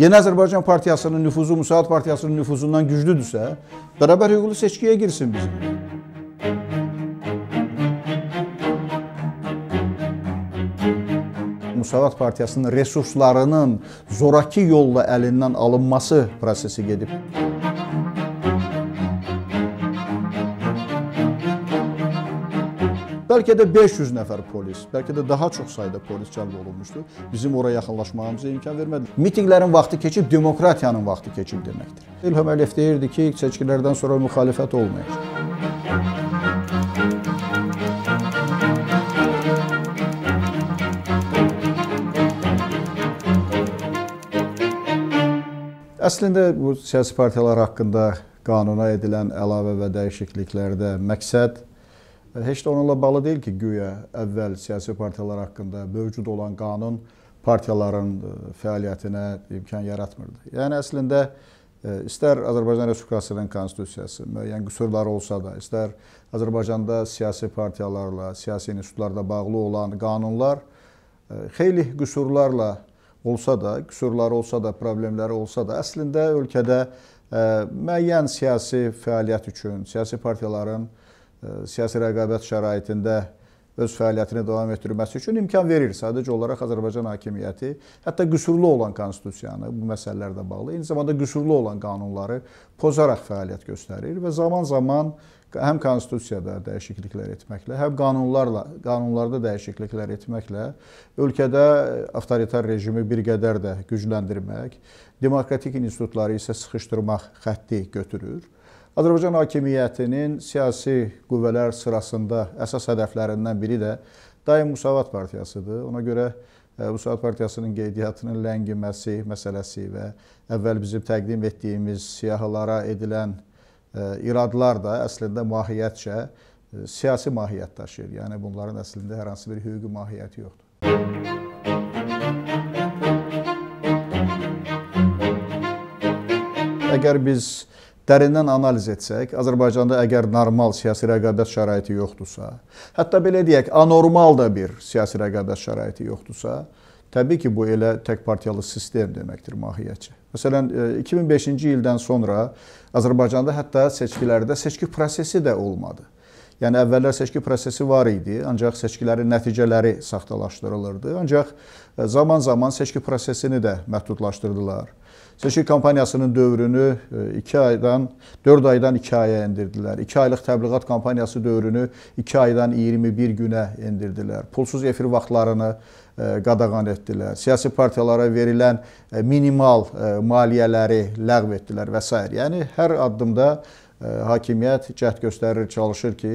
Yeni Azərbaycan Partiyasının nüfuzu Musaat Partiyasının nüfuzundan güclüdürsə, bərabər hüquqlu seçkiyə girsin bizim. Musavat Partiyasının resurslarının zoraki yolla əlindən alınması prosesi gedib. Bəlkə də 500 nəfər polis, bəlkə də daha çox sayda polis cəlb olunmuşdu. Bizim ora yaxınlaşmağımıza imkan vermədi. Mitinqlərin vaxtı keçib, demokratiyanın vaxtı keçib deməkdir. İlham Əliyev deyirdi ki, seçkilərdən sonra müxalifət olmayacaq. Əslində bu siyasi partiyalar haqqında qanuna edilən əlavə və dəyişikliklərdə məqsəd Yəni heç də onunla bağlı deyil ki, güya əvvəl siyasi partiyalar haqqında mövcud olan qanun partiyaların e, fəaliyyətinə imkan yaratmırdı. Yəni əslində e, istər Azərbaycan Respublikasının konstitusiyası müəyyən qüsurlar olsa da, istər Azərbaycanda siyasi partiyalarla, siyasi institutlarla bağlı olan qanunlar e, xeyli qüsurlarla olsa da, qüsurları olsa da, problemləri olsa da, əslində ölkədə müəyyən siyasi fəaliyyət üçün, siyasi partiyaların siyasi rəqabət şəraitində öz fəaliyyətini davam etdirməsi üçün imkan verir. Sadəcə olaraq Azərbaycan hakimiyyəti, hətta qüsurlu olan konstitusiyanı bu məsələlərlə bağlı, eyni zamanda qüsurlu olan qanunları pozaraq fəaliyyət göstərir və zaman-zaman həm konstitusiyada dəyişikliklər etməklə, həm qanunlarla, qanunlarda dəyişikliklər etməklə ölkədə avtoritar rejimi bir qədər də gücləndirmək, demokratik institutları isə sıxışdırmaq xətti götürür. Azərbaycan hakimiyyətinin siyasi qüvvələr sırasında əsas hədəflərindən biri də daim Müsavat Partiyasıdır. Ona görə e, Müsavat Partiyasının qeydiyyatının ləngiməsi məsələsi və əvvəl bizim təqdim etdiyimiz siyahılara edilən e, iradlar da əslində mahiyyətcə e, siyasi mahiyyət daşıyır. Yəni bunların əslində hər hansı bir hüquqi mahiyyəti yoxdur. Müzik Əgər biz dərindən analiz etsək, Azərbaycanda əgər normal siyasi rəqabət şəraiti yoxdursa, hətta belə deyək, anormal da bir siyasi rəqabət şəraiti yoxdursa, təbii ki, bu elə tək partiyalı sistem deməkdir mahiyyətcə. Məsələn, 2005-ci e, ildən sonra Azərbaycanda hətta seçkilərdə seçki prosesi də olmadı. Yəni əvvəllər seçki prosesi var idi, ancaq seçkilərin nəticələri saxtalaşdırılırdı. Ancaq e, zaman-zaman seçki prosesini də məhdudlaşdırdılar. Seçki kampaniyasının dövrünü 2 e, aydan 4 aydan 2 aya endirdilər. 2 aylıq təbliğat kampaniyası dövrünü 2 aydan 21 günə endirdilər. Pulsuz efir vaxtlarını e, qadağan etdilər. Siyasi partiyalara verilən e, minimal maliyyələri ləğv etdilər və s. Yəni hər addımda hakimiyyət cəhd göstərir, çalışır ki,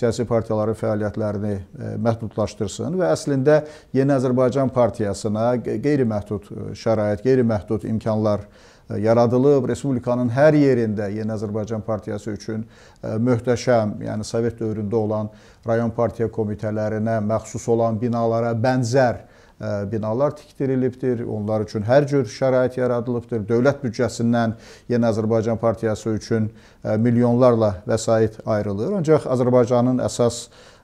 siyasi partiyaların fəaliyyətlərini e, məhdudlaşdırsın və əslində Yeni Azərbaycan partiyasına qeyri-məhdud e, şərait, qeyri-məhdud imkanlar e, yaradılıb. Respublikanın hər yerində Yeni Azərbaycan partiyası üçün möhtəşəm, yəni Sovet dövründə olan rayon partiya komitələrinə məxsus olan binalara bənzər binalar tikdirilibdir. Onlar üçün hər cür şərait yaradılıbdır. Dövlət büdcəsindən Yeni Azərbaycan Partiyası üçün e, milyonlarla vəsait ayrılır. Ancaq Azərbaycanın əsas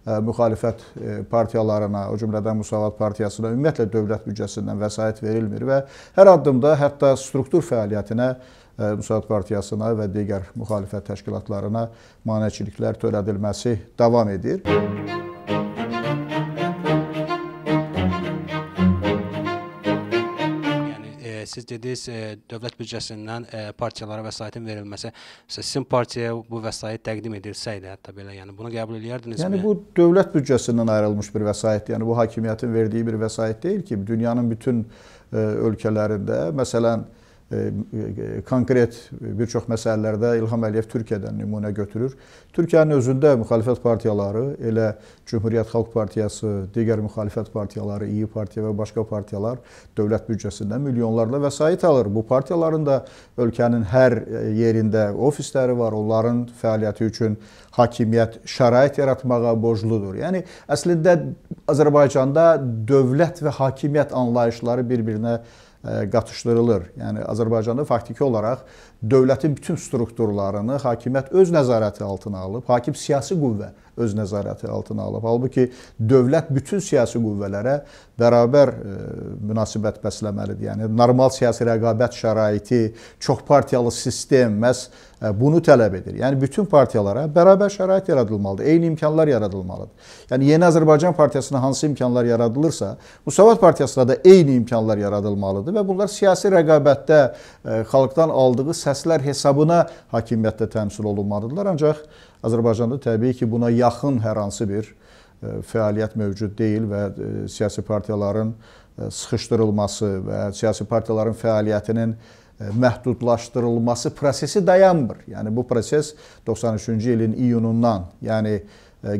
e, müxalifət e, partiyalarına, o cümlədən Müsavat Partiyasına ümumiyyətlə dövlət büdcəsindən vəsait verilmir və hər addımda hətta struktur fəaliyyətinə Müsavat Partiyasına və digər müxalifət təşkilatlarına maneçiliklər törədilməsi davam edir. Müzik siz dediniz e, dövlət büdcəsindən e, partiyalara vəsaitin verilməsi. Sizin partiyaya bu vəsait təqdim edilsəydi hətta belə, yəni bunu qəbul edərdinizmi? Yəni mi? bu dövlət büdcəsindən ayrılmış bir vəsaitdir. Yəni bu hakimiyyətin verdiyi bir vəsait deyil ki, dünyanın bütün e, ölkələrində, məsələn, E, e, konkret bir çox məsələlərdə İlham Əliyev Türkiyədən nümunə götürür. Türkiyənin özündə müxalifət partiyaları, elə Cümhuriyyət Xalq Partiyası, digər müxalifət partiyaları, İyi Partiya və başqa partiyalar dövlət büdcəsindən milyonlarla vəsait alır. Bu partiyaların da ölkənin hər yerində ofisləri var, onların fəaliyyəti üçün hakimiyyət şərait yaratmağa borcludur. Yəni əslində Azərbaycanda dövlət və hakimiyyət anlayışları bir-birinə E, qatışdırılır. Yəni Azərbaycanda faktiki olaraq dövlətin bütün strukturlarını hakimiyyət öz nəzarəti altına alıb, hakim siyasi qüvvə öz nəzarəti altına alıb. Halbuki dövlət bütün siyasi qüvvələrə bərabər e, münasibət bəsləməlidir. Yəni normal siyasi rəqabət şəraiti, çox partiyalı sistem məs e, bunu tələb edir. Yəni bütün partiyalara bərabər şərait yaradılmalıdır, eyni imkanlar yaradılmalıdır. Yəni Yeni Azərbaycan Partiyasına hansı imkanlar yaradılırsa, Müsavat Partiyasına da eyni imkanlar yaradılmalıdır və bunlar siyasi rəqabətdə e, xalqdan aldığı səslər hesabına hakimiyyətdə təmsil olunmalıdırlar. Ancaq Azərbaycanda təbii ki, buna yaxın hər hansı bir e, fəaliyyət mövcud deyil və e, siyasi partiyaların e, sıxışdırılması və siyasi partiyaların fəaliyyətinin məhdudlaşdırılması prosesi dayanmır. Yəni bu proses 93-cü ilin iyunundan, yəni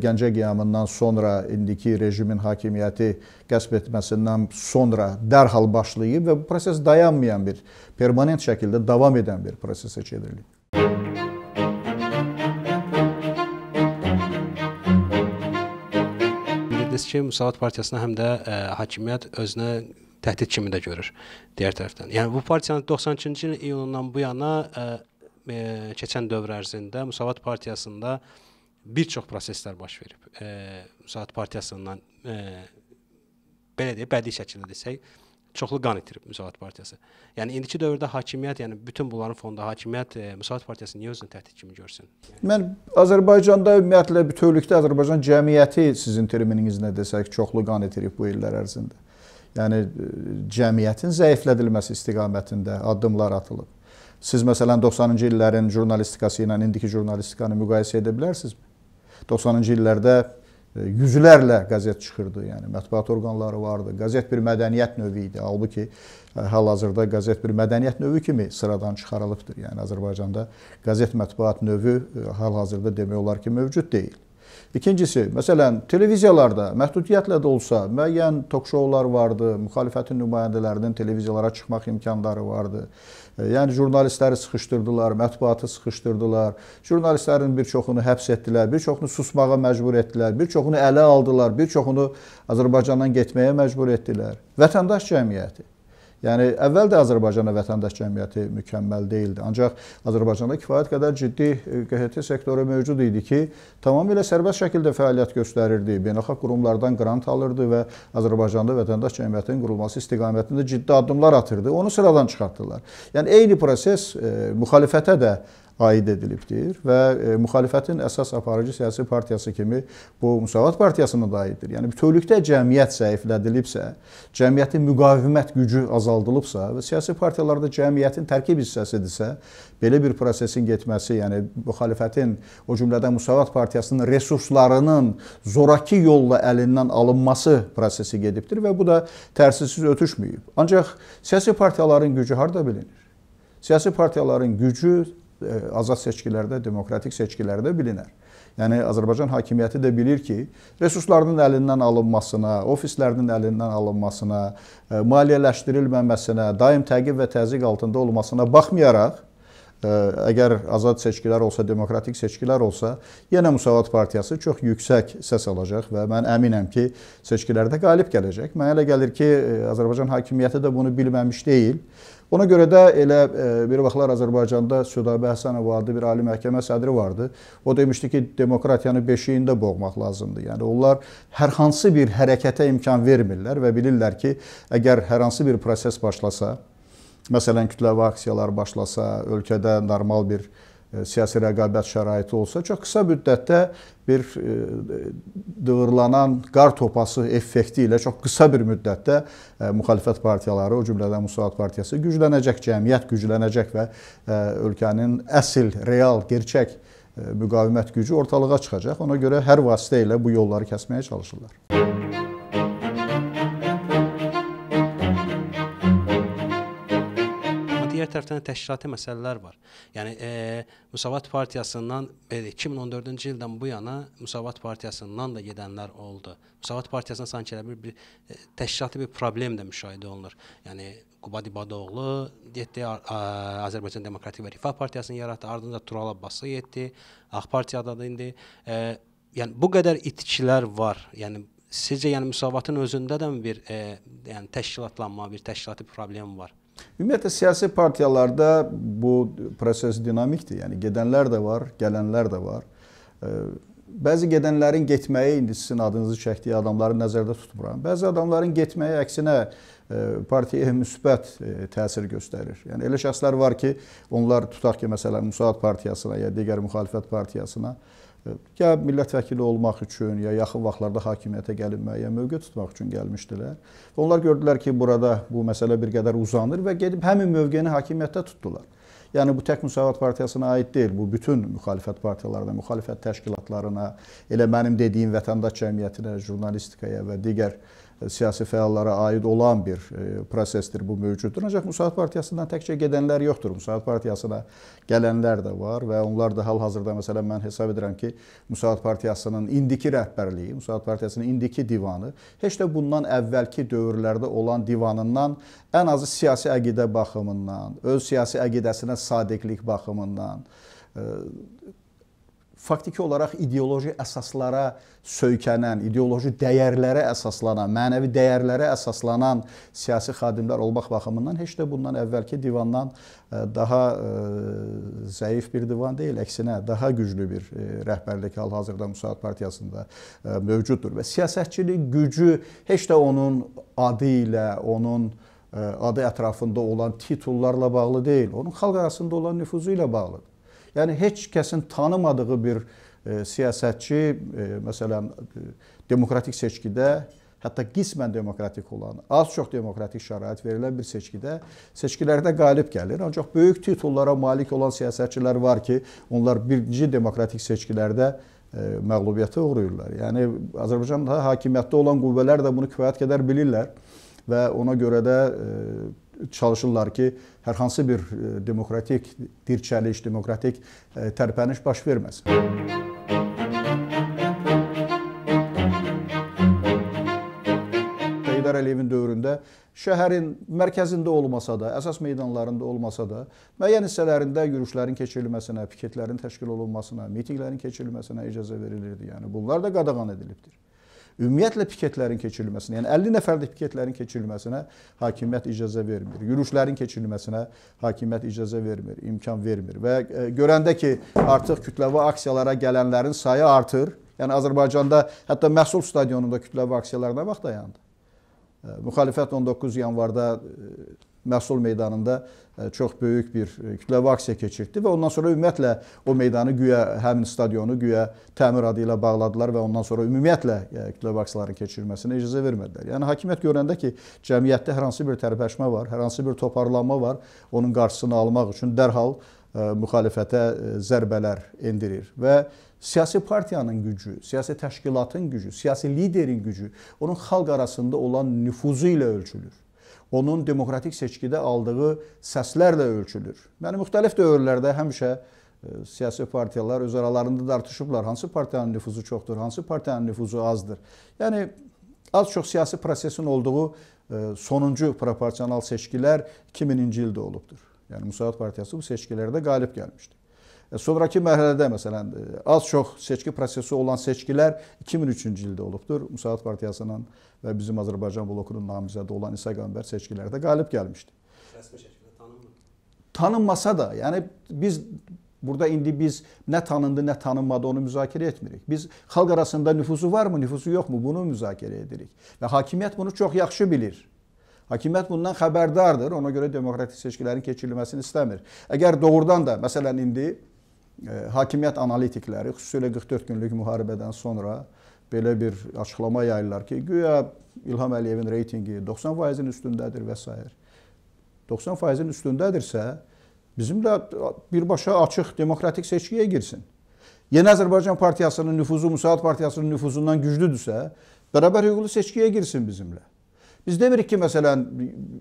Gəncə qiyamından sonra indiki rejimin hakimiyyəti qəsb etməsindən sonra dərhal başlayıb və bu proses dayanmayan bir, permanent şəkildə davam edən bir prosesə çevrilib. Dediniz ki, Müsavat partiyasına həm də ə, e, hakimiyyət özünə təhdid kimi də görür digər tərəfdən. Yəni bu partiyanın 92-ci ilin iyunundan bu yana ə, e, ə, e, keçən dövr ərzində Müsavat partiyasında ə, bir çox proseslər baş verib. E, Saat partiyasından e, belə deyə bədii şəkildə desək, çoxlu qan itirib Müsavat partiyası. Yəni indiki dövrdə hakimiyyət, yəni bütün bunların fonda hakimiyyət e, Müsavat partiyasını niyə özünə təhdid kimi görsün? Mən Azərbaycanda ümumiyyətlə bütövlükdə Azərbaycan cəmiyyəti sizin termininizlə desək, çoxlu qan itirib bu illər ərzində. Yəni e, cəmiyyətin zəiflədilməsi istiqamətində addımlar atılıb. Siz məsələn 90-cı illərin jurnalistikası ilə indiki jurnalistikanı müqayisə edə bilərsinizmi? 90-cı illərdə e, yüzlərlə qəzet çıxırdı. Yəni mətbuat orqanları vardı. Qəzet bir mədəniyyət növü idi. Halbuki e, hal-hazırda qəzet bir mədəniyyət növü kimi sıradan çıxarılıbdır. Yəni Azərbaycanda qəzet mətbuat növü e, hal-hazırda demək olar ki, mövcud deyil. İkincisi, məsələn, televiziyalarda məhdudiyyətlə də olsa müəyyən tok-şoular vardı, müxalifətin nümayəndələrinin televiziyalara çıxmaq imkanları vardı. E, yəni jurnalistləri sıxışdırdılar, mətbuatı sıxışdırdılar. Jurnalistlərin bir çoxunu həbs etdilər, bir çoxunu susmağa məcbur etdilər, bir çoxunu ələ aldılar, bir çoxunu Azərbaycandan getməyə məcbur etdilər. Vətəndaş cəmiyyəti Yəni əvvəl də Azərbaycanda vətəndaş cəmiyyəti mükəmməl deyildi. Ancaq Azərbaycanda kifayət qədər ciddi e, QHT sektoru mövcud idi ki, tamamilə sərbəst şəkildə fəaliyyət göstərirdi, beynəlxalq qurumlardan qrant alırdı və Azərbaycanda vətəndaş cəmiyyətinin qurulması istiqamətində ciddi addımlar atırdı. Onu sıradan çıxartdılar. Yəni eyni proses e, müxalifətə də aid edilibdir və e, müxalifətin əsas aparıcı siyasi partiyası kimi bu Müsavat partiyasına da aiddir. Yəni bütövlükdə cəmiyyət zəiflədilibsə, cəmiyyətin müqavimət gücü azaldılıbsa və siyasi partiyalar da cəmiyyətin tərkib hissəsidirsə, belə bir prosesin getməsi, yəni müxalifətin, o cümlədən Müsavat partiyasının resurslarının zoraki yolla əlindən alınması prosesi gedibdir və bu da tərsizsiz ötüşməyib. Ancaq siyasi partiyaların gücü harda bilinir? Siyasi partiyaların gücü E, azad seçkilərdə, demokratik seçkilərdə bilinər. Yəni Azərbaycan hakimiyyəti də bilir ki, resurslarının əlindən alınmasına, ofislərinin əlindən alınmasına, e, maliyyələşdirilməməsinə, daim təqib və təzyiq altında olmasına baxmayaraq e, əgər azad seçkilər olsa, demokratik seçkilər olsa, yenə Müsavat partiyası çox yüksək səs alacaq və mən əminəm ki, seçkilərdə qalib gələcək. Mənə elə gəlir ki, Azərbaycan hakimiyyəti də bunu bilməmiş deyil Ona görə də elə e, bir vaxtlar Azərbaycanda Südabə Həsənova adlı bir ali məhkəmə sədri vardı. O demişdi ki, demokratiyanı beşiyində boğmaq lazımdır. Yəni onlar hər hansı bir hərəkətə imkan vermirlər və bilirlər ki, əgər hər hansı bir proses başlasa, məsələn kütləvi aksiyalar başlasa, ölkədə normal bir E, siyasi rəqabət şəraiti olsa, çox qısa müddətdə bir e, dığırlanan qar topası effekti ilə çox qısa bir müddətdə e, müxalifət partiyaları, o cümlədən Musavat Partiyası güclənəcək, cəmiyyət güclənəcək və ölkənin əsl, real, gerçək müqavimət gücü ortalığa çıxacaq. Ona görə hər vasitə ilə bu yolları kəsməyə çalışırlar. tərəfdən də təşkilati məsələlər var. Yəni e, Müsavat partiyasından e, 2014-cü ildən bu yana Müsavat partiyasından da gedənlər oldu. Müsavat partiyasına sanki elə bir, bir e, təşkilati bir problem də müşahidə olunur. Yəni Quba Dibadoğlu getdi, Azərbaycan Demokratik və Rifah partiyasını yaratdı, ardından Tural Abbası getdi, Ağ partiyadadır indi. E, yəni bu qədər itkilər var. Yəni sizcə yəni müsavatın özündə də bir e, yəni təşkilatlanma, bir təşkilati problem var? Ümumiyyətlə siyasi partiyalarda bu proses dinamikdir. Yəni gedənlər də var, gələnlər də var. Bəzi gedənlərin getməyi indi sizin adınızı çəkdiyi adamları nəzərdə tutmuram. Bəzi adamların getməyi əksinə partiyaya müsbət təsir göstərir. Yəni elə şəxslər var ki, onlar tutaq ki, məsələn, Musaat partiyasına ya digər müxalifət partiyasına ya millət vəkili olmaq üçün, ya yaxın vaxtlarda hakimiyyətə gəlib müəyyən mövqe tutmaq üçün gəlmişdilər. Və onlar gördülər ki, burada bu məsələ bir qədər uzanır və gedib həmin mövqeyini hakimiyyətdə tutdular. Yəni bu tək Müsavat partiyasına aid deyil, bu bütün müxalifət partiyalarına, müxalifət təşkilatlarına, elə mənim dediyim vətəndaş cəmiyyətinə, jurnalistikaya və digər siyasi fəallara aid olan bir e, prosesdir bu mövcuddur. Ancaq Müsaad Partiyasından təkcə gedənlər yoxdur. Müsaad Partiyasına gələnlər də var və onlar da hal-hazırda məsələn mən hesab edirəm ki, Müsaad Partiyasının indiki rəhbərliyi, Müsaad Partiyasının indiki divanı heç də bundan əvvəlki dövrlərdə olan divanından ən azı siyasi əqidə baxımından, öz siyasi əqidəsinə sadiqlik baxımından e, faktiki olaraq ideoloji əsaslara söykənən, ideoloji dəyərlərə əsaslanan, mənəvi dəyərlərə əsaslanan siyasi xadimlər olmaq baxımından heç də bundan əvvəlki divandan e, daha e, zəif bir divan deyil, əksinə daha güclü bir e, rəhbərlik hal-hazırda Müsaad partiyasında mövcuddur və siyasətçilik gücü heç də onun adı ilə, onun adı ətrafında olan titullarla bağlı deyil, onun xalq arasında olan nüfuzu ilə bağlıdır. Yəni heç kəsin tanımadığı bir e, siyasətçi, e, məsələn, e, demokratik seçkidə hətta qismən demokratik olan, az-çox demokratik şərait verilən bir seçkidə seçkilərdə qalib gəlir. Ancaq böyük titullara malik olan siyasətçilər var ki, onlar birinci demokratik seçkilərdə e, məğlubiyyətə uğrayırlar. Yəni Azərbaycanda hakimiyyətdə olan qüvvələr də bunu kifayət qədər bilirlər və ona görə də e, çalışırlar ki, hər hansı bir e, demokratik dirçəliş, demokratik e, tərpəniş baş verməsin. Heydər Əliyevin dövründə şəhərin mərkəzində olmasa da, əsas meydanlarında olmasa da, müəyyən hissələrində yürüşlərin keçirilməsinə, piketlərin təşkil olunmasına, mitinqlərin keçirilməsinə icazə verilirdi. Yəni bunlar da qadağan edilibdir ümumiyyətlə piketlərin keçirilməsinə, yəni 50 nəfərlik piketlərin keçirilməsinə hakimiyyət icazə vermir. Yürüşlərin keçirilməsinə hakimiyyət icazə vermir, imkan vermir və e, görəndə ki, artıq kütləvi aksiyalara gələnlərin sayı artır. Yəni Azərbaycanda hətta Məhsul stadionunda kütləvi aksiyalar nə vaxt dayandı? E, müxalifət 19 yanvarda e, məhsul meydanında e, çox böyük bir e, kütləvi aksiya keçirtdi və ondan sonra ümumiyyətlə o meydanı güya həmin stadionu güya təmir adı ilə bağladılar və ondan sonra ümumiyyətlə e, kütləvi aksiyaların keçirilməsinə icazə vermədilər. Yəni hakimiyyət görəndə ki, cəmiyyətdə hər hansı bir tərpəşmə var, hər hansı bir toparlanma var, onun qarşısını almaq üçün dərhal müxalifətə zərbələr endirir və siyasi partiyanın gücü, siyasi təşkilatın gücü, siyasi liderin gücü onun xalq arasında olan nüfuzu ilə ölçülür onun demokratik seçkidə aldığı səslərlə ölçülür. Yəni müxtəlif dövrlərdə həmişə e, siyasi partiyalar öz aralarında dartışıblar. Hansı partiyanın nüfuzu çoxdur, hansı partiyanın nüfuzu azdır. Yəni az çox siyasi prosesin olduğu e, sonuncu proporsional seçkilər 2000-ci ildə olubdur. Yəni Müsavat Partiyası bu seçkilərdə qalib gəlmişdir. E, Sonrakı mərhələdə məsələn e, az-çox seçki prosesi olan seçkilər 2003-cü ildə olubdur. Müsaad partiyasının və bizim Azərbaycan blokunun namizədi olan İsa Qəmbər seçkilərdə qalib gəlmişdi. Rəsmi şəkildə tanınmır. Tanınmasa da, yəni biz burada indi biz nə tanındı, nə tanınmadı onu müzakirə etmirik. Biz xalq arasında nüfuzu varmı, nüfuzu yoxmu bunu müzakirə edirik. Və hakimiyyət bunu çox yaxşı bilir. Hakimiyyət bundan xəbərdardır. Ona görə demokratik seçkilərin keçirilməsini istəmir. Əgər doğrudan da məsələn indi E, hakimiyyət analitikləri xüsusilə 44 günlük müharibədən sonra belə bir açıqlama yayırlar ki, güya İlham Əliyevin reytinqi 90%-in üstündədir və s. 90%-in üstündədirsə, bizimlə birbaşa açıq demokratik seçkiyə girsin. Yeni Azərbaycan Partiyasının nüfuzu Musaat Partiyasının nüfuzundan güclüdürsə, bərabər hüquqlu seçkiyə girsin bizimlə. Biz demirik ki, məsələn,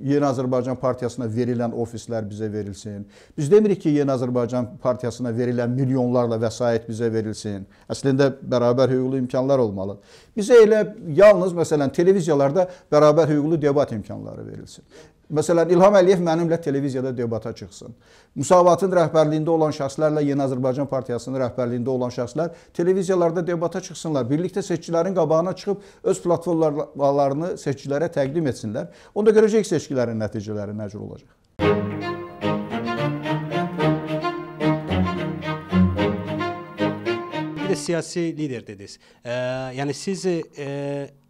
Yeni Azərbaycan Partiyasına verilən ofislər bizə verilsin. Biz demirik ki, Yeni Azərbaycan Partiyasına verilən milyonlarla vəsait bizə verilsin. Əslində bərabər hüquqlu imkanlar olmalı. Bizə elə yalnız məsələn televiziyalarda bərabər hüquqlu debat imkanları verilsin. Məsələn, İlham Əliyev mənimlə televiziyada debata çıxsın. Müsavatın rəhbərliyində olan şəxslərlə Yeni Azərbaycan Partiyasının rəhbərliyində olan şəxslər televiziyalarda debata çıxsınlar. Birlikdə seçkilərin qabağına çıxıb öz platformalarını seçkilərə təqdim etsinlər. Onda görəcəyik seçkilərin nəticələri nə cür olacaq. də siyasi lider dediniz. E, yəni siz e,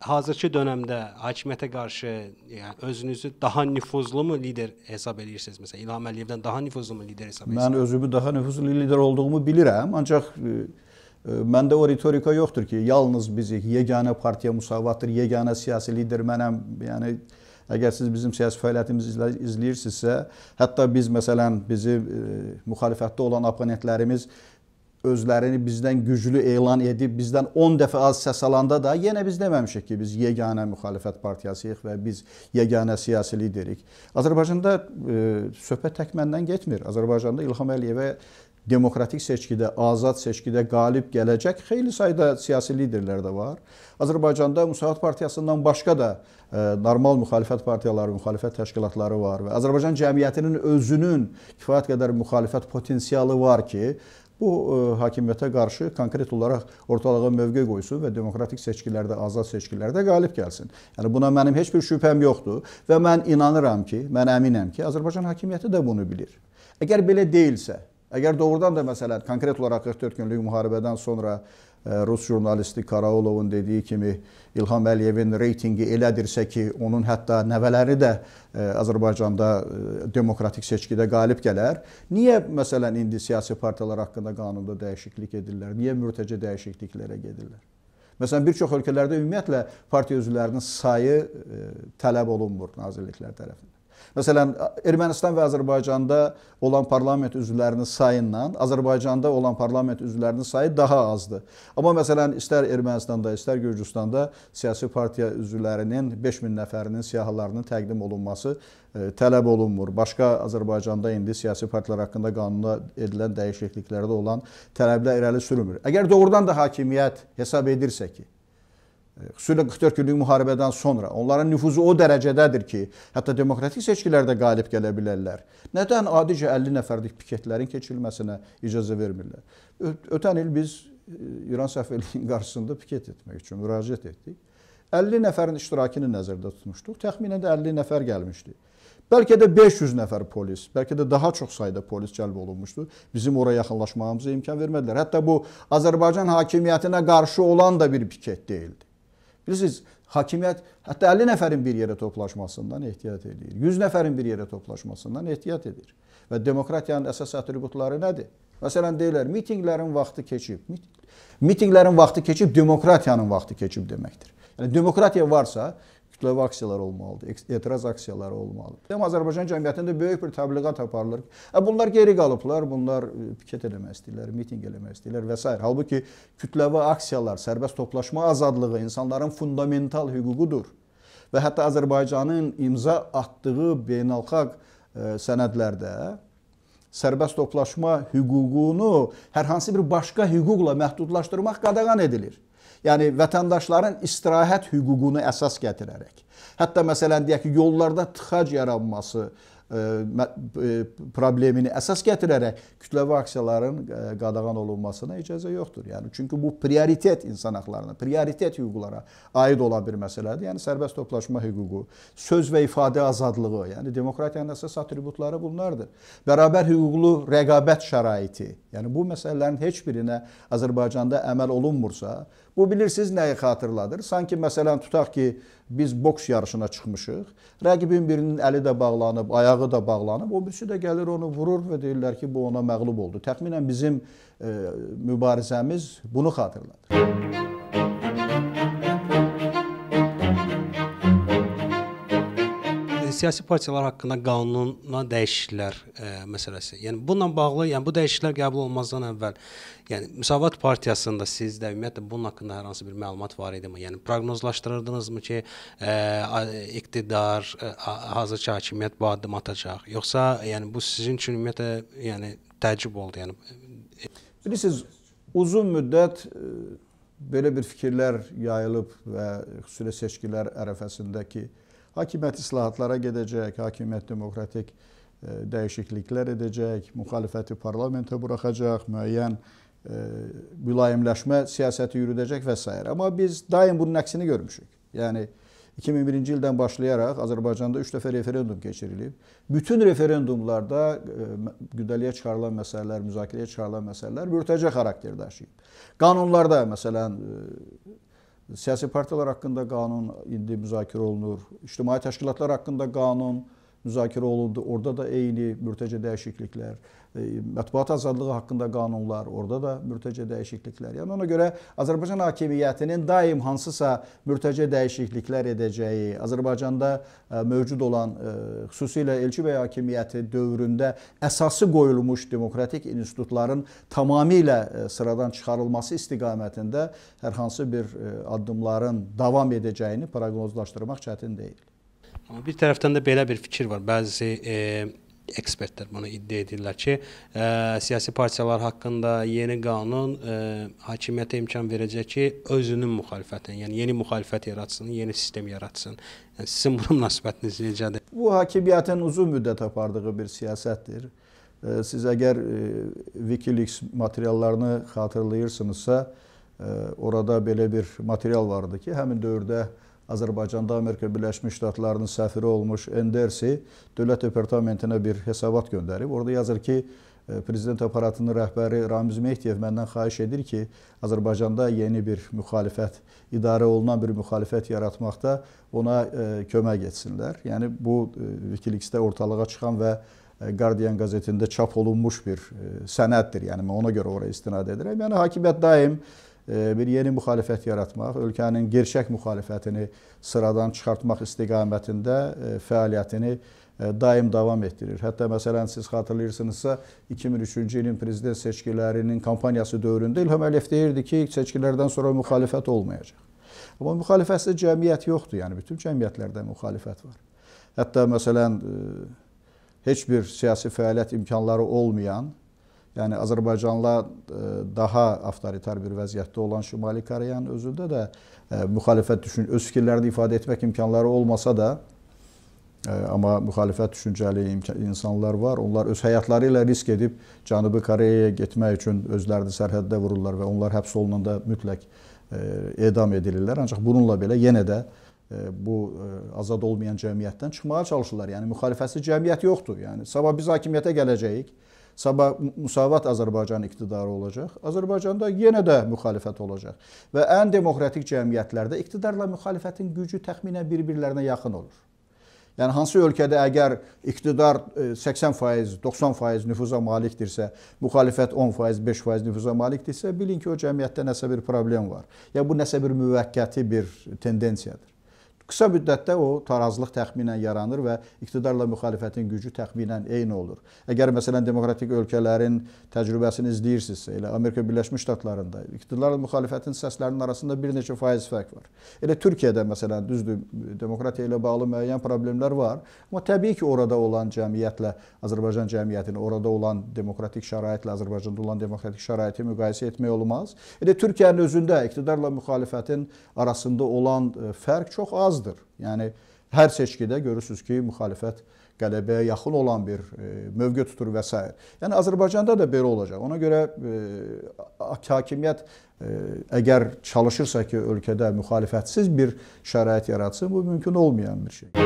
hazırki dönəmdə hakimiyyətə qarşı yəni özünüzü daha nüfuzlu mu lider hesab edirsiniz? Məsələn, İlham Əliyevdən daha nüfuzlu mu lider hesab edirsiniz? Mən özümü daha nüfuzlu lider olduğumu bilirəm, ancaq e, e, Məndə o ritorika yoxdur ki, yalnız bizik, yeganə partiya müsavatdır, yeganə siyasi lider mənəm. Yəni Əgər siz bizim siyasi fəaliyyətimizi izləyirsinizsə, hətta biz məsələn bizi e, müxalifətdə olan oponentlərimiz özlərini bizdən güclü elan edib, bizdən 10 dəfə az səs alanda da yenə biz deməmişik ki, biz yeganə müxalifət partiyasıyıq və biz yeganə siyasi liderik. Azərbaycanda e, söhbət tək məndən getmir. Azərbaycanda İlham Əliyevə demokratik seçkidə, azad seçkidə qalib gələcək xeyli sayda siyasi liderlər də var. Azərbaycanda Müsavat Partiyasından başqa da e, normal müxalifət partiyaları, müxalifət təşkilatları var və Azərbaycan cəmiyyətinin özünün kifayət qədər müxalifət potensialı var ki, bu ə, e, hakimiyyətə qarşı konkret olaraq ortalığa mövqe qoysun və demokratik seçkilərdə, azad seçkilərdə qalib gəlsin. Yəni buna mənim heç bir şübhəm yoxdur və mən inanıram ki, mən əminəm ki, Azərbaycan hakimiyyəti də bunu bilir. Əgər belə deyilsə, əgər doğrudan da məsələn konkret olaraq 44 günlük müharibədən sonra Rus jurnalisti Karaolovun dediyi kimi İlham Əliyevin reytinqi elədirsə ki, onun hətta nəvələri də e, Azərbaycanda e, demokratik seçkidə qalib gələr. Niyə məsələn indi siyasi partiyalar haqqında qanunda dəyişiklik edirlər? Niyə mürtəcə dəyişikliklərə gedirlər? Məsələn, bir çox ölkələrdə ümumiyyətlə partiya üzvlərinin sayı e, tələb olunmur nazirliklər tərəfindən. Məsələn, Ermənistan və Azərbaycanda olan parlament üzvlərinin sayından Azərbaycanda olan parlament üzvlərinin sayı daha azdır. Amma məsələn, istər Ermənistanda, istər Gürcüstanda siyasi partiya üzvlərinin 5000 nəfərinin siyahılarının təqdim olunması e, tələb olunmur. Başqa Azərbaycanda indi siyasi partiyalar haqqında qanuna edilən dəyişikliklərdə olan tələblər irəli sürülmür. Əgər doğrudan da hakimiyyət hesab edirsə ki, xüsusilə 44 günlük müharibədən sonra onların nüfuzu o dərəcədədir ki, hətta demokratik seçkilərdə qalib gələ bilərlər. Nədən adicə 50 nəfərlik piketlərin keçirilməsinə icazə vermirlər? Ötən il biz e, İran səfirliyinin qarşısında piket etmək üçün müraciət etdik. 50 nəfərin iştirakını nəzərdə tutmuşduq. Təxminən də 50 nəfər gəlmişdi. Bəlkə də 500 nəfər polis, bəlkə də daha çox sayda polis cəlb olunmuşdu. Bizim ora yaxınlaşmağımıza imkan vermədilər. Hətta bu Azərbaycan hakimiyyətinə qarşı olan da bir piket deyildi. Bilirsiniz, hakimiyyət hətta 50 nəfərin bir yerə toplaşmasından ehtiyat edir. 100 nəfərin bir yerə toplaşmasından ehtiyat edir. Və demokratiyanın əsas atributları nədir? Məsələn deyirlər, mitinqlərin vaxtı keçib. Mitinqlərin vaxtı keçib, demokratiyanın vaxtı keçib deməkdir. Yəni demokratiya varsa, kütləvi aksiyalar olmalıdır, etiraz aksiyaları olmalıdır. Həm Azərbaycan cəmiyyətində böyük bir təbliğat aparılır. Ə e, bunlar geri qalıblar, bunlar e, piket eləmək istəyirlər, mitinq eləmək istəyirlər və s. Halbuki kütləvi aksiyalar, sərbəst toplaşma azadlığı insanların fundamental hüququdur. Və hətta Azərbaycanın imza atdığı beynəlxalq e, sənədlərdə sərbəst toplaşma hüququnu hər hansı bir başqa hüquqla məhdudlaşdırmaq qadağan edilir. Yəni vətəndaşların istirahət hüququnu əsas gətirərək. Hətta məsələn deyək ki, yollarda tıxac yaranması E, e, problemini əsas gətirərək kütləvi aksiyaların e, qadağan olunmasına icazə yoxdur. Yəni çünki bu prioritet insan hüquqlarına, prioritet hüquqlara aid olan bir məsələdir. Yəni sərbəst toplaşma hüququ, söz və ifadə azadlığı, yəni demokratiyanın əsas atributları bunlardır. Bərabər hüquqlu rəqabət şəraiti. Yəni bu məsələlərin heç birinə Azərbaycanda əməl olunmursa, bu bilirsiniz nəyi xatırladır? Sanki məsələn tutaq ki, biz boks yarışına çıxmışıq. Rəqibin birinin əli də bağlanıb, ayağı da bağlanıb. O birisi də gəlir onu vurur və deyirlər ki, bu ona məğlub oldu. Təxminən bizim e, mübarizəmiz bunu xatırladır. siyasi partiyalar haqqında qanuna dəyişikliklər ə, e, məsələsi. Yəni bununla bağlı, yəni bu dəyişikliklər qəbul olmazdan əvvəl, yəni Müsavat partiyasında sizdə ümumiyyətlə bunun haqqında hər hansı bir məlumat var idimi? Yəni proqnozlaşdırırdınızmı ki, ə, e, iqtidar, ə, e, hazır hakimiyyət bu addım atacaq? Yoxsa yəni bu sizin üçün ümumiyyətlə yəni təəccüb oldu, yəni bilirsiniz, uzun müddət belə bir fikirlər yayılıb və xüsusilə seçkilər ərəfəsindəki ki hakimiyyət islahatlara gedəcək, hakimiyyət demokratik e, dəyişikliklər edəcək, müxalifəti parlamentə buraxacaq, müəyyən e, mülayimləşmə siyasəti yürüdəcək və s. Amma biz daim bunun əksini görmüşük. Yəni 2001-ci ildən başlayaraq Azərbaycanda 3 dəfə referendum keçirilib. Bütün referendumlarda e, güdəliyə çıxarılan məsələlər, müzakirəyə çıxarılan məsələlər mürtəcə xarakter daşıyıb. Qanunlarda məsələn Siyasi partiyalar haqqında qanun indi müzakirə olunur. İctimai təşkilatlar haqqında qanun, müzakirə olundu. Orada da eyni mürtəcə dəyişikliklər, e, mətbuat azadlığı haqqında qanunlar, orada da mürtəcə dəyişikliklər. Yəni ona görə Azərbaycan hakimiyyətinin daim hansısa mürtəcə dəyişikliklər edəcəyi, Azərbaycanda e, mövcud olan e, xüsusilə Elçi bəy hakimiyyəti dövründə əsası qoyulmuş demokratik institutların tamamilə sıradan çıxarılması istiqamətində hər hansı bir addımların davam edəcəyini proqnozlaşdırmaq çətin deyil. Amma bir tərəfdən də belə bir fikir var. Bəzi e, ekspertlər bunu iddia edirlər ki, ə, e, siyasi partiyalar haqqında yeni qanun ə, e, hakimiyyətə imkan verəcək ki, özünün müxalifətini, yəni yeni müxalifət yaratsın, yeni sistem yaratsın. Yəni sizin buna münasibətiniz necədir? Bu hakimiyyətin uzun müddət apardığı bir siyasətdir. Ə, e, siz əgər ə, WikiLeaks materiallarını xatırlayırsınızsa, ə, orada belə bir material vardı ki, həmin dövrdə ə, Azərbaycanda Amerika Birləşmiş Ştatlarının səfiri olmuş Endersi Dövlət Departamentinə bir hesabat göndərib. Orada yazır ki, e, Prezident aparatının rəhbəri Ramiz Mehdiyev məndən xahiş edir ki, Azərbaycanda yeni bir müxalifət, idarə olunan bir müxalifət yaratmaqda ona e, kömək etsinlər. Yəni, bu e, Wikileaks-də ortalığa çıxan və Guardian qəzetində çap olunmuş bir sənəddir. Yəni mən ona görə ora istinad edirəm. Yəni hakimiyyət daim bir yeni müxalifət yaratmaq, ölkənin gerçək müxalifətini sıradan çıxartmaq istiqamətində e, fəaliyyətini e, daim davam etdirir. Hətta məsələn siz xatırlayırsınızsa 2003-cü ilin prezident seçkilərinin kampaniyası dövründə İlham Əliyev deyirdi ki, seçkilərdən sonra müxalifət olmayacaq. Amma müxalifətsiz cəmiyyət yoxdur, yəni bütün cəmiyyətlərdə müxalifət var. Hətta məsələn e, heç bir siyasi fəaliyyət imkanları olmayan Yəni Azərbaycanla e, daha avtoritar bir vəziyyətdə olan Şimali Koreyanın özündə də e, müxalifət düşün öz fikirlərini ifadə etmək imkanları olmasa da e, amma müxalifət düşüncəli insanlar var. Onlar öz həyatları ilə risk edib Cənubi Koreyaya getmək üçün özlərini sərhəddə vururlar və onlar həbs olunanda mütləq edam edilirlər. Ancaq bununla belə yenə də bu azad olmayan cəmiyyətdən çıxmağa çalışırlar. Yəni müxalifətsiz cəmiyyət yoxdur. Yəni sabah biz hakimiyyətə gələcəyik sabah müsavat Azərbaycan iqtidarı olacaq. Azərbaycanda yenə də müxalifət olacaq. Və ən demokratik cəmiyyətlərdə iqtidarla müxalifətin gücü təxminən bir-birlərinə yaxın olur. Yəni hansı ölkədə əgər iqtidar 80%, e, 90% nüfuza malikdirsə, müxalifət 10%, 5% nüfuza malikdirsə, bilin ki, o cəmiyyətdə nəsə bir problem var. Ya bu nəsə bir müvəqqəti bir tendensiyadır. Qısa müddətdə o tarazlıq təxminən yaranır və iqtidarla müxalifətin gücü təxminən eyni olur. Əgər məsələn demokratik ölkələrin təcrübəsini izləyirsinizsə, elə Amerika Birləşmiş Ştatlarında iqtidarla müxalifətin səslərinin arasında bir neçə faiz fərq var. Elə Türkiyədə məsələn düzdür, demokratiya ilə bağlı müəyyən problemlər var, amma təbii ki, orada olan cəmiyyətlə Azərbaycan cəmiyyətini, orada olan demokratik şəraitlə Azərbaycanda olan demokratik şəraiti müqayisə etmək olmaz. Elə Türkiyənin özündə iqtidarla müxalifətin arasında olan e, fərq çox az azdır. Yəni hər seçkidə görürsüz ki, müxalifət qələbəyə yaxın olan bir e, mövqe tutur və s. Yəni Azərbaycanda da belə olacaq. Ona görə e, hakimiyyət e, əgər çalışırsa ki, ölkədə müxalifətsiz bir şərait yaratsın, bu mümkün olmayan bir şeydir.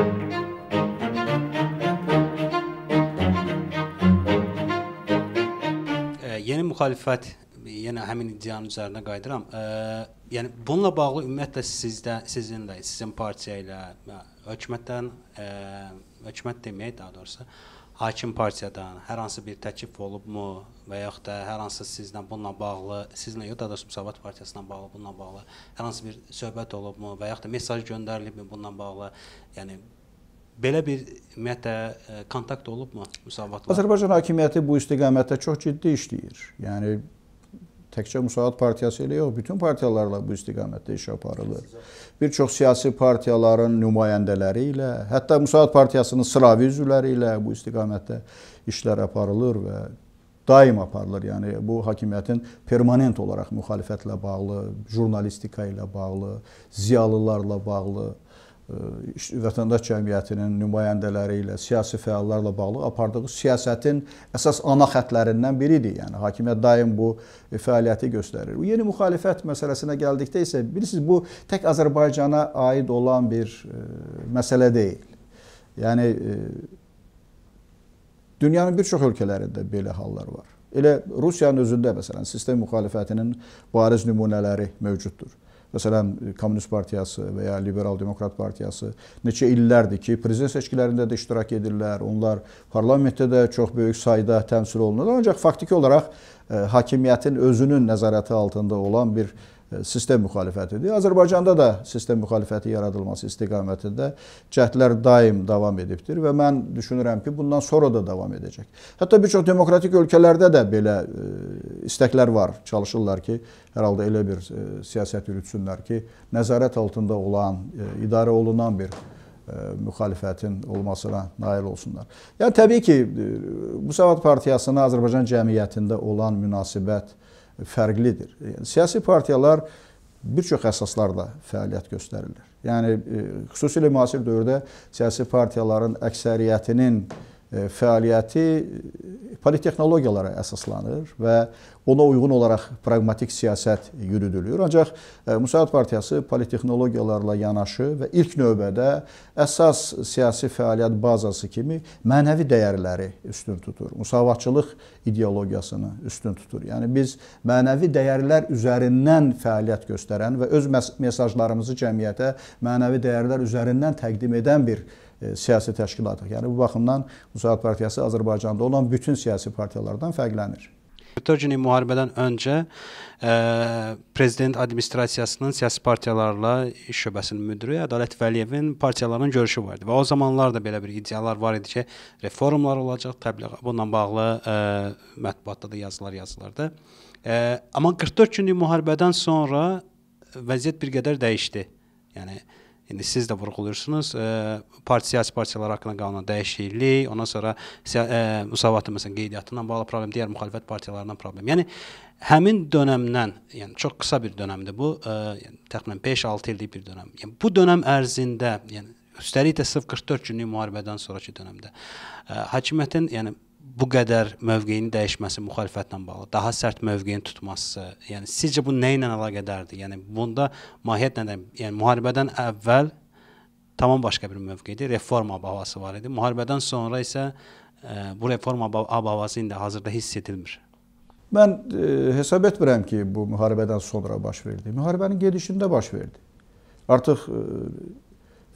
E, yeni müxalifət yenə həmin iddianın üzərinə qayıdıram. E, yəni bununla bağlı ümumiyyətlə sizdə, sizin də, sizin partiya ilə hökumətdən e, hökumət demək daha doğrusu hakim partiyadan hər hansı bir təklif olubmu və yaxud da hər hansı sizlə bununla bağlı, sizlə yox da doğrusu Müsavat partiyasından bağlı bununla bağlı hər hansı bir söhbət olubmu və yaxud da mesaj göndərilibmi bununla bağlı? Yəni belə bir ümumiyyətlə kontakt olubmu müsavatla? Azərbaycan hakimiyyəti bu istiqamətdə çox ciddi işləyir. Yəni təkcə Müsavat partiyası ilə yox, bütün partiyalarla bu istiqamətdə iş aparılır. Bir çox siyasi partiyaların nümayəndələri ilə, hətta Müsavat partiyasının sıravi üzvləri ilə bu istiqamətdə işlər aparılır və daim aparılır. Yəni bu hakimiyyətin permanent olaraq müxalifətlə bağlı, jurnalistika ilə bağlı, ziyalılarla bağlı vətəndaş cəmiyyətinin nümayəndələri ilə, siyasi fəallarla bağlı apardığı siyasətin əsas ana xətlərindən biridir. Yəni hakimiyyət daim bu e, fəaliyyəti göstərir. Bu yeni müxalifət məsələsinə gəldikdə isə bilirsiniz bu tək Azərbaycana aid olan bir ə, e, məsələ deyil. Yəni ə, e, dünyanın bir çox ölkələrində belə hallar var. Elə Rusiyanın özündə məsələn sistem müxalifətinin bariz nümunələri mövcuddur. Məsələn, Kommunist Partiyası və ya Liberal Demokrat Partiyası neçə illərdir ki, prezident seçkilərində də iştirak edirlər. Onlar parlamentdə də çox böyük sayda təmsil olunurlar. Ancaq faktiki olaraq e, hakimiyyətin özünün nəzarəti altında olan bir E, sistem müxalifətidir. Azərbaycanda da sistem müxalifəti yaradılması istiqamətində cəhdlər daim davam edibdir və mən düşünürəm ki, bundan sonra da davam edəcək. Hətta bir çox demokratik ölkələrdə də belə e, istəklər var, çalışırlar ki, hər halda elə bir e, siyasət yürütsünlər ki, nəzarət altında olan, idarə olunan bir müxalifətin olmasına nail olsunlar. Yəni təbii ki, Müsavat Partiyasına Azərbaycan cəmiyyətində olan münasibət fərqlidir. Yəni, siyasi partiyalar bir çox əsaslarla fəaliyyət göstərirlər. Yəni e, xüsusilə müasir dövrdə siyasi partiyaların əksəriyyətinin E, fəaliyyəti e, politexnologiyalara əsaslanır və ona uyğun olaraq praqmatik siyasət yürüdülür. Ancaq e, Müsait Partiyası politexnologiyalarla yanaşı və ilk növbədə əsas siyasi fəaliyyət bazası kimi mənəvi dəyərləri üstün tutur. Müsavatçılıq ideologiyasını üstün tutur. Yəni biz mənəvi dəyərlər üzərindən fəaliyyət göstərən və öz mesajlarımızı cəmiyyətə mənəvi dəyərlər üzərindən təqdim edən bir E, siyasi təşkilatıq. Yəni bu baxımdan Müsahid Partiyası Azərbaycanda olan bütün siyasi partiyalardan fərqlənir. 4 günlük müharibədən öncə ə, e, prezident administrasiyasının siyasi partiyalarla iş şöbəsinin müdiri Ədalət Vəliyevin partiyaların görüşü var idi və o zamanlar da belə bir iddialar var idi ki, reformlar olacaq, təbliğ bununla bağlı ə, e, mətbuatda da yazılar yazılırdı. Ə, amma 44 günlük müharibədən sonra vəziyyət bir qədər dəyişdi. Yəni İndi siz də vurğuluyursunuz. E, parti siyasi partiyalar haqqında qanuna dəyişiklik, ondan sonra e, müsavatın məsələn qeydiyyatından bağlı problem, digər müxalifət partiyalarından problem. Yəni həmin dönəmdən, yəni çox qısa bir dönəmdir bu, e, yəni, təxminən 5-6 illik bir dönəm. Yəni bu dönəm ərzində, yəni üstəlik də sırf 44 günlük müharibədən sonrakı dönəmdə ə, hakimiyyətin, yəni bu qədər mövqeyini dəyişməsi müxalifətlə bağlı, daha sərt mövqeyini tutması, yəni sizcə bu nə ilə əlaqədardır? Yəni bunda mahiyyət nədir? Yəni müharibədən əvvəl tamam başqa bir mövqeydir, reforma havası var idi. Müharibədən sonra isə ə, e, bu reforma havası indi hazırda hiss edilmir. Mən e, hesab etmirəm ki, bu müharibədən sonra baş verdi. Müharibənin gedişində baş verdi. Artıq e,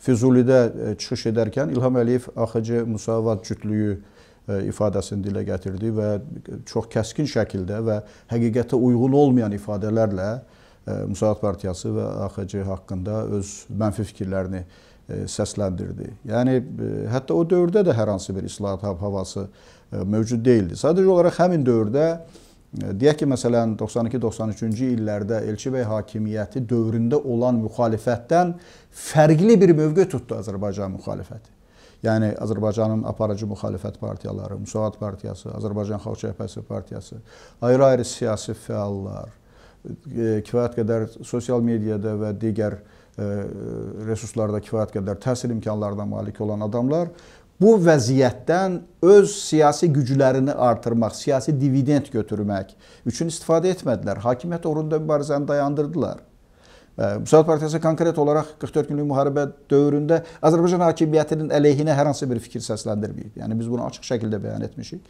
Füzulidə e, çıxış edərkən İlham Əliyev AXC Müsavat cütlüyü E, ifadəsini dilə gətirdi və çox kəskin şəkildə və həqiqətə uyğun olmayan ifadələrlə e, Müsavat Partiyası və AXC haqqında öz mənfi fikirlərini e, səsləndirdi. Yəni hətta o dövrdə də hər hansı bir islahat havası mövcud deyildi. Sadəcə olaraq həmin dövrdə deyək ki, məsələn 92-93-cü illərdə Elçi bəy hakimiyyəti dövründə olan müxalifətdən fərqli bir mövqe tutdu Azərbaycan müxalifəti. Yəni Azərbaycanın aparıcı müxalifət partiyaları, Müsavat partiyası, Azərbaycan Xalq Cəbhəsi partiyası, ayrı-ayrı siyasi fəallar, e, kifayət qədər sosial mediada və digər e, resurslarda kifayət qədər təsir imkanlarına malik olan adamlar bu vəziyyətdən öz siyasi güclərini artırmaq, siyasi dividend götürmək üçün istifadə etmədilər. Hakimiyyət uğrunda mübarizəni dayandırdılar. Müsaad Partiyası konkret olaraq 44 günlük müharibə dövründə Azərbaycan hakimiyyətinin əleyhinə hər hansı bir fikir səsləndirməyib. Yəni biz bunu açıq şəkildə bəyan etmişik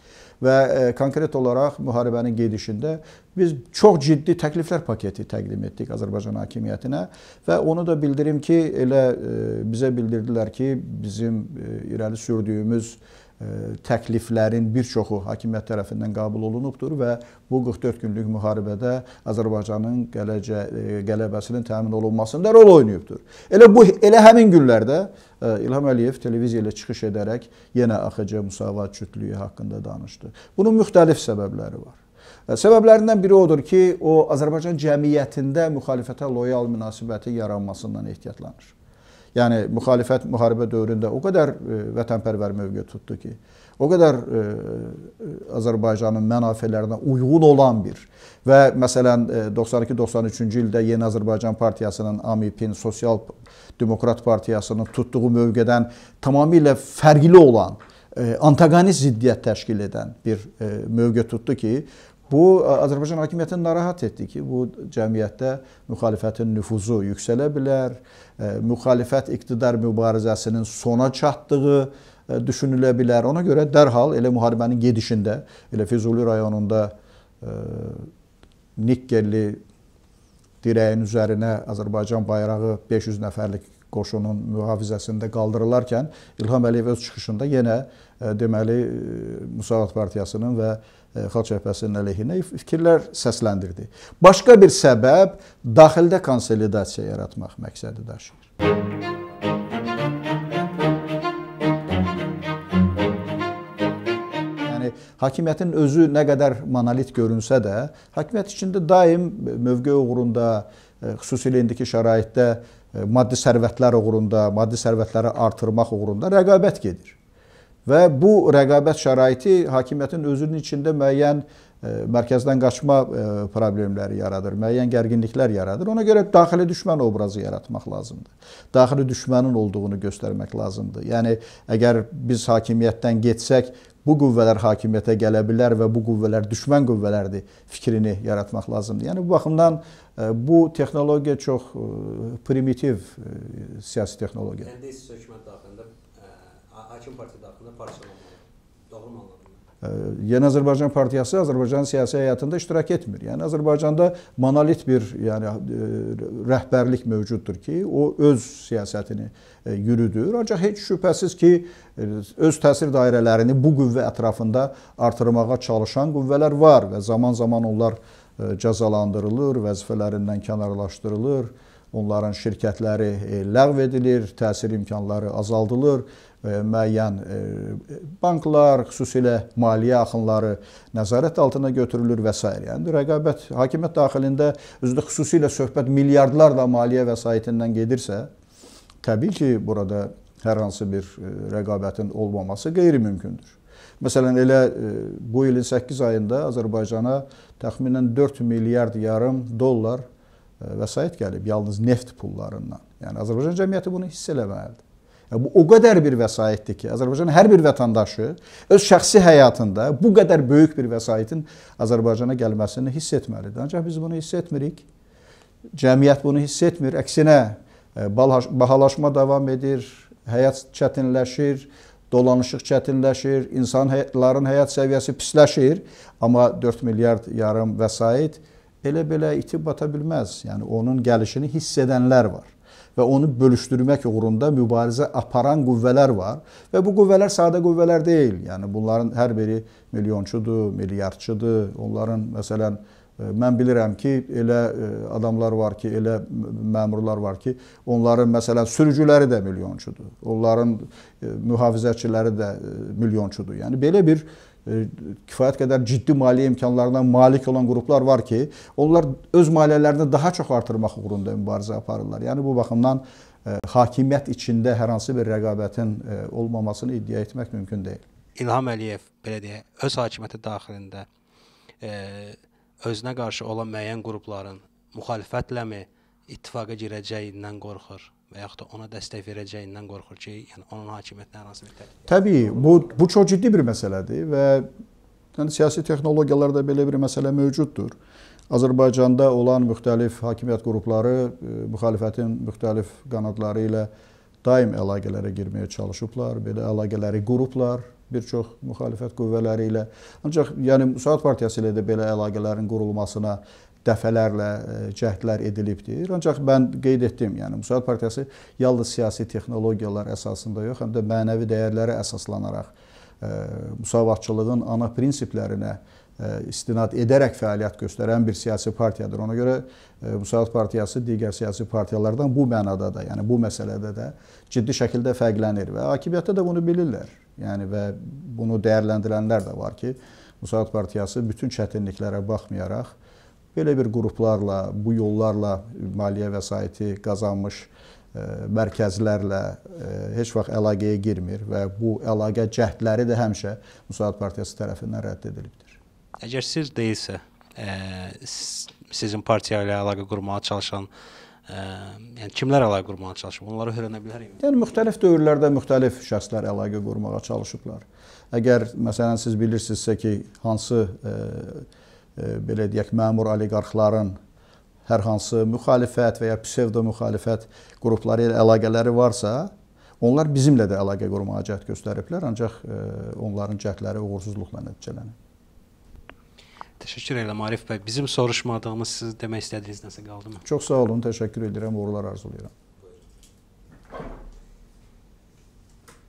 və ə, e, konkret olaraq müharibənin gedişində biz çox ciddi təkliflər paketi təqdim etdik Azərbaycan hakimiyyətinə və onu da bildirim ki, elə ə, e, bizə bildirdilər ki, bizim ə, e, irəli sürdüyümüz ə, E, təkliflərin bir çoxu hakimiyyət tərəfindən qəbul olunubdur və bu 44 günlük müharibədə Azərbaycanın gələcə e, qələbəsinin təmin olunmasında rol oynayıbdır. Elə bu elə həmin günlərdə e, İlham Əliyev televiziya ilə çıxış edərək yenə AXC müsavat cütlüyü haqqında danışdı. Bunun müxtəlif səbəbləri var. Səbəblərindən biri odur ki, o Azərbaycan cəmiyyətində müxalifətə loyal münasibəti yaranmasından ehtiyatlanır. Yəni müxalifət müharibə dövründə o qədər e, vətənpərvər mövqe tutdu ki, o qədər ə, e, e, Azərbaycanın mənafelərinə uyğun olan bir və məsələn 92-93-cü ildə Yeni Azərbaycan Partiyasının AMİP-in Sosial Demokrat Partiyasının tutduğu mövqedən tamamilə fərqli olan antagonist ziddiyyət təşkil edən bir mövqe tutdu ki, Bu Azərbaycan hakimiyyətini narahat etdi ki, bu cəmiyyətdə müxalifətin nüfuzu yüksələ bilər, e, müxalifət iqtidar mübarizəsinin sona çatdığı e, düşünülə bilər. Ona görə dərhal elə müharibənin gedişində, elə Füzuli rayonunda e, nikkelli dirəyin üzərinə Azərbaycan bayrağı 500 nəfərlik qoşunun mühafizəsində qaldırılarkən İlham Əliyev öz çıxışında yenə deməli Müsavat partiyasının və E, xalq Cəbhəsinin əleyhinə fikirlər səsləndirdi. Başqa bir səbəb daxildə konsolidasiya yaratmaq məqsədi daşıyır. Müzik yəni, hakimiyyətin özü nə qədər monolit görünsə də, hakimiyyət içində daim mövqe uğrunda, e, xüsusilə indiki şəraitdə e, maddi sərvətlər uğrunda, maddi sərvətləri artırmaq uğrunda rəqabət gedir. Və bu rəqabət şəraiti hakimiyyətin özünün içində müəyyən e, mərkəzdən qaçma e, problemləri yaradır, müəyyən gərginliklər yaradır. Ona görə daxili düşmən obrazı yaratmaq lazımdır. Daxili düşmənin olduğunu göstərmək lazımdır. Yəni əgər biz hakimiyyətdən getsək, bu qüvvələr hakimiyyətə gələ bilər və bu qüvvələr düşmən qüvvələrdir fikrini yaratmaq lazımdır. Yəni bu baxımdan e, bu texnologiya çox primitiv siyasi texnologiyadır. Yəni sökmə daxili hakim partiya daxilində parçalanmalı. Doğru mu anladım? Yeni Azərbaycan Partiyası Azərbaycanın siyasi həyatında iştirak etmir. Yəni Azərbaycanda monolit bir yəni e, rəhbərlik mövcuddur ki, o öz siyasətini e, yürüdür. Ancaq heç şübhəsiz ki, e, öz təsir dairələrini bu qüvvə ətrafında artırmağa çalışan qüvvələr var və zaman-zaman onlar cəzalandırılır, vəzifələrindən kənarlaşdırılır onların şirkətləri ləğv edilir, təsir imkanları azaldılır müəyyən e, banklar, xüsusilə maliyyə axınları nəzarət altına götürülür və s. Yəni rəqabət hakimiyyət daxilində özü xüsusilə söhbət milyardlarla maliyyə vəsaitindən gedirsə, təbii ki, burada hər hansı bir e, rəqabətin olmaması qeyri-mümkündür. Məsələn, elə e, bu ilin 8 ayında Azərbaycana təxminən 4 milyard yarım dollar vəsait gəlib yalnız neft pullarından. Yəni Azərbaycan cəmiyyəti bunu hiss eləməlidir. Bu o qədər bir vəsaitdir ki, Azərbaycan hər bir vətəndaşı öz şəxsi həyatında bu qədər böyük bir vəsaitin Azərbaycana gəlməsini hiss etməlidir. Ancaq biz bunu hiss etmirik. Cəmiyyət bunu hiss etmir. Əksinə e, bahalaşma davam edir, həyat çətinləşir, dolanışıq çətinləşir, insanların həyat səviyyəsi pisləşir, amma 4 milyard yarım vəsait elə-belə itib bata bilməz. Yəni onun gəlişini hiss edənlər var və onu bölüşdürmək uğrunda mübarizə aparan qüvvələr var və bu qüvvələr sadə qüvvələr deyil. Yəni bunların hər biri milyonçudur, milyardçıdır. Onların məsələn e, Mən bilirəm ki, elə e, adamlar var ki, elə məmurlar var ki, onların məsələn sürücüləri də milyonçudur. Onların e, mühafizəçiləri də milyonçudur. Yəni belə bir kifayət qədər ciddi maliyyə imkanlarına malik olan qruplar var ki, onlar öz maliyyələrini daha çox artırmaq uğrunda mübarizə aparırlar. Yəni bu baxımdan e, hakimiyyət içində hər hansı bir rəqabətin e, olmamasını iddia etmək mümkün deyil. İlham Əliyev belə deyə öz hakimiyyəti daxilində e, özünə qarşı olan müəyyən qrupların müxalifətləmi ittifaqa girəcəyindən qorxur? və yaxud da ona dəstək verəcəyindən qorxur ki, yəni onun hakimiyyətinə hər hansı bir təhdid. Təbii, bu bu çox ciddi bir məsələdir və yəni siyasi texnologiyalarda belə bir məsələ mövcuddur. Azərbaycanda olan müxtəlif hakimiyyət qrupları e, müxalifətin müxtəlif qanadları ilə daim əlaqələrə girməyə çalışıblar. Belə əlaqələri qurublar bir çox müxalifət qüvvələri ilə. Ancaq yəni Müsaad partiyası ilə də belə əlaqələrin qurulmasına dəfələrlə e, cəhdlər edilibdir. Ancaq mən qeyd etdim, yəni Müsahid Partiyası yalnız siyasi texnologiyalar əsasında yox, həm də mənəvi dəyərlərə əsaslanaraq e, müsavatçılığın ana prinsiplərinə e, istinad edərək fəaliyyət göstərən bir siyasi partiyadır. Ona görə Müsahid Partiyası digər siyasi partiyalardan bu mənada da, yəni bu məsələdə də ciddi şəkildə fərqlənir və hakimiyyətdə də bunu bilirlər. Yəni və bunu dəyərləndirənlər də var ki, Müsahid Partiyası bütün çətinliklərə baxmayaraq belə bir qruplarla, bu yollarla maliyyə vəsaiti qazanmış e, mərkəzlərlə e, heç vaxt əlaqəyə girmir və bu əlaqə cəhdləri də həmişə Müsaad Partiyası tərəfindən rədd edilibdir. Əgər siz deyilsə, e, sizin partiya ilə əlaqə qurmağa çalışan ə, yəni kimlər əlaqə qurmağa çalışıb? Onları öyrənə bilərik. Yəni müxtəlif dövrlərdə müxtəlif şəxslər əlaqə qurmağa çalışıblar. Əgər məsələn siz bilirsinizsə ki, hansı ə, belə deyək, məmur oliqarxların hər hansı müxalifət və ya psevdo müxalifət qrupları ilə əlaqələri varsa, onlar bizimlə də əlaqə qurmağa cəhd göstəriblər, ancaq e, onların cəhdləri uğursuzluqla nəticələnib. Təşəkkür edirəm Arif bəy. Bizim soruşmadığımız siz demək istədiyiniz nəsə qaldı mı? Çox sağ olun, təşəkkür edirəm, uğurlar arzulayıram. Buyurun.